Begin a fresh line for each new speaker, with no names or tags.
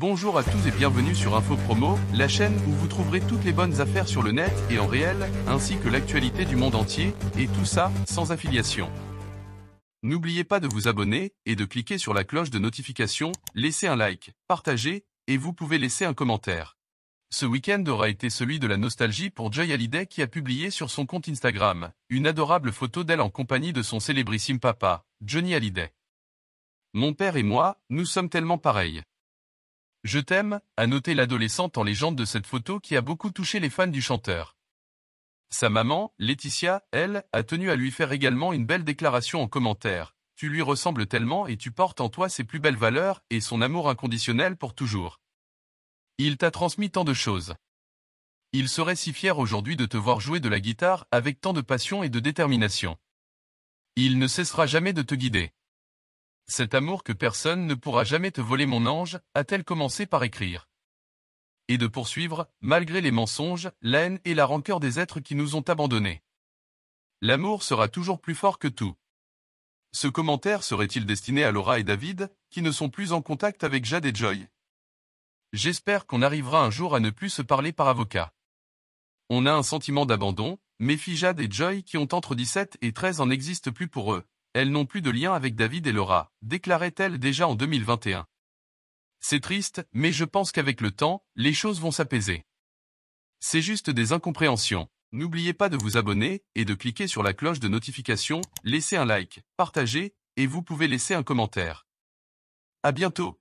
Bonjour à tous et bienvenue sur Info Promo, la chaîne où vous trouverez toutes les bonnes affaires sur le net et en réel, ainsi que l'actualité du monde entier, et tout ça sans affiliation. N'oubliez pas de vous abonner et de cliquer sur la cloche de notification, laissez un like, partager, et vous pouvez laisser un commentaire. Ce week-end aura été celui de la nostalgie pour Joy Hallyday qui a publié sur son compte Instagram une adorable photo d'elle en compagnie de son célébrissime papa, Johnny Hallyday. Mon père et moi, nous sommes tellement pareils. Je t'aime, a noté l'adolescente en légende de cette photo qui a beaucoup touché les fans du chanteur. Sa maman, Laetitia, elle, a tenu à lui faire également une belle déclaration en commentaire. Tu lui ressembles tellement et tu portes en toi ses plus belles valeurs et son amour inconditionnel pour toujours. Il t'a transmis tant de choses. Il serait si fier aujourd'hui de te voir jouer de la guitare avec tant de passion et de détermination. Il ne cessera jamais de te guider. Cet amour que personne ne pourra jamais te voler mon ange, a-t-elle commencé par écrire Et de poursuivre, malgré les mensonges, la haine et la rancœur des êtres qui nous ont abandonnés. L'amour sera toujours plus fort que tout. Ce commentaire serait-il destiné à Laura et David, qui ne sont plus en contact avec Jade et Joy J'espère qu'on arrivera un jour à ne plus se parler par avocat. On a un sentiment d'abandon, mais Jade et Joy qui ont entre 17 et 13 en n'existent plus pour eux. Elles n'ont plus de lien avec David et Laura, déclarait-elle déjà en 2021. C'est triste, mais je pense qu'avec le temps, les choses vont s'apaiser. C'est juste des incompréhensions. N'oubliez pas de vous abonner et de cliquer sur la cloche de notification, laissez un like, partager, et vous pouvez laisser un commentaire. À bientôt